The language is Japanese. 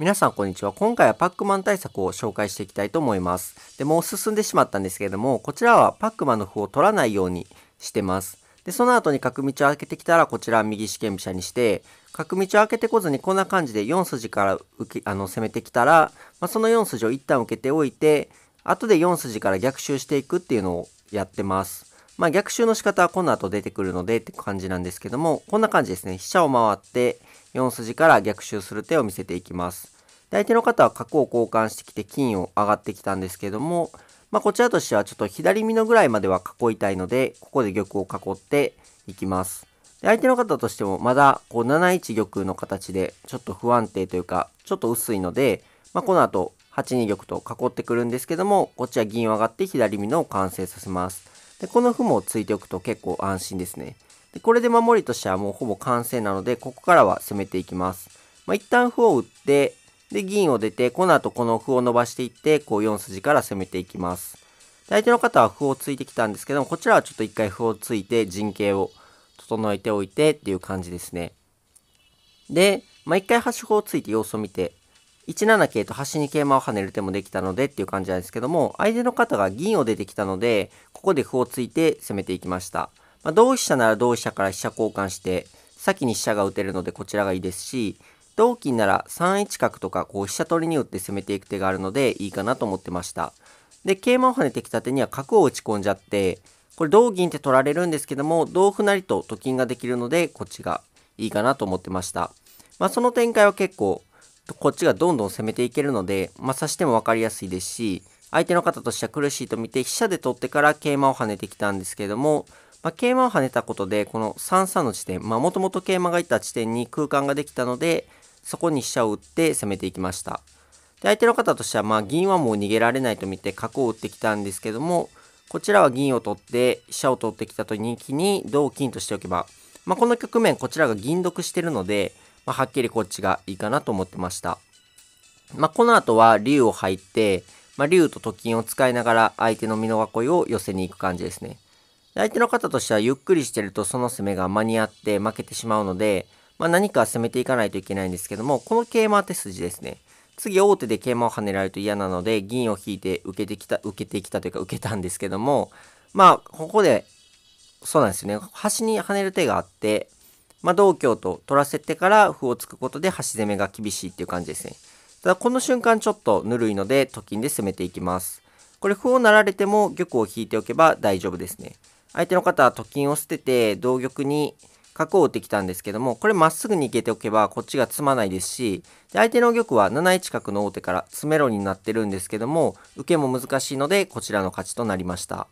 皆さんこんにちは。今回はパックマン対策を紹介していきたいと思います。で、もう進んでしまったんですけれども、こちらはパックマンの歩を取らないようにしてます。で、その後に角道を開けてきたら、こちら右四間飛車にして、角道を開けてこずにこんな感じで4筋から受け、あの、攻めてきたら、まあ、その4筋を一旦受けておいて、後で4筋から逆襲していくっていうのをやってます。まあ、逆襲の仕方はこの後出てくるのでって感じなんですけども、こんな感じですね。飛車を回って4筋から逆襲する手を見せていきます。で相手の方は角を交換してきて金を上がってきたんですけども、まあ、こちらとしてはちょっと左身のぐらいまでは囲いたいので、ここで玉を囲っていきます。で相手の方としてもまだこう7一玉の形でちょっと不安定というか、ちょっと薄いので、まあ、この後8二玉と囲ってくるんですけども、こっちは銀を上がって左身のを完成させます。でこの負もついておくと結構安心ですね。でこれで守りとしてはもうほぼ完成なので、ここからは攻めていきます。まあ、一旦歩を打って、で、銀を出て、この後この歩を伸ばしていって、こう4筋から攻めていきます。相手の方は歩を突いてきたんですけども、こちらはちょっと一回歩を突いて陣形を整えておいてっていう感じですね。で、まあ、一回端歩を突いて様子を見て、1七桂と端に桂馬を跳ねる手もできたのでっていう感じなんですけども相手の方が銀を出てきたのでここで歩を突いて攻めていきました、まあ、同飛車なら同飛車から飛車交換して先に飛車が打てるのでこちらがいいですし同金なら3一角とかこう飛車取りに打って攻めていく手があるのでいいかなと思ってましたで桂馬を跳ねてきた手には角を打ち込んじゃってこれ同銀って取られるんですけども同歩成とと金ができるのでこっちがいいかなと思ってましたまあその展開は結構こっちがどんどん攻めていけるので、まあ、指しても分かりやすいですし、相手の方としては苦しいと見て、飛車で取ってから桂馬を跳ねてきたんですけども、まあ、桂馬を跳ねたことで、この3三の地点、まあ、もともと桂馬がいた地点に空間ができたので、そこに飛車を打って攻めていきました。で相手の方としては、まあ、銀はもう逃げられないと見て角を打ってきたんですけども、こちらは銀を取って、飛車を取ってきたと人気に同金としておけば、まあ、この局面、こちらが銀得してるので、まあ、はっきりこっちがいいかなと思ってました。まあ、この後は竜を入って、まあ、竜とと金を使いながら相手の美濃囲いを寄せに行く感じですね。相手の方としてはゆっくりしてるとその攻めが間に合って負けてしまうので、まあ、何か攻めていかないといけないんですけども、この桂馬手筋ですね。次王手で桂馬を跳ねられると嫌なので、銀を引いて受けてきた、受けてきたというか受けたんですけども、まあ、ここで、そうなんですよね。端に跳ねる手があって、まあ、同香と取らせてから歩を突くことで端攻めが厳しいっていう感じですね。ただこの瞬間ちょっとぬるいのでと金で攻めていきます。これ歩を成られても玉を引いておけば大丈夫ですね。相手の方はと金を捨てて同玉に角を打ってきたんですけども、これまっすぐに行けておけばこっちが詰まないですし、で相手の玉は7一角の王手から詰めろになってるんですけども、受けも難しいのでこちらの勝ちとなりました。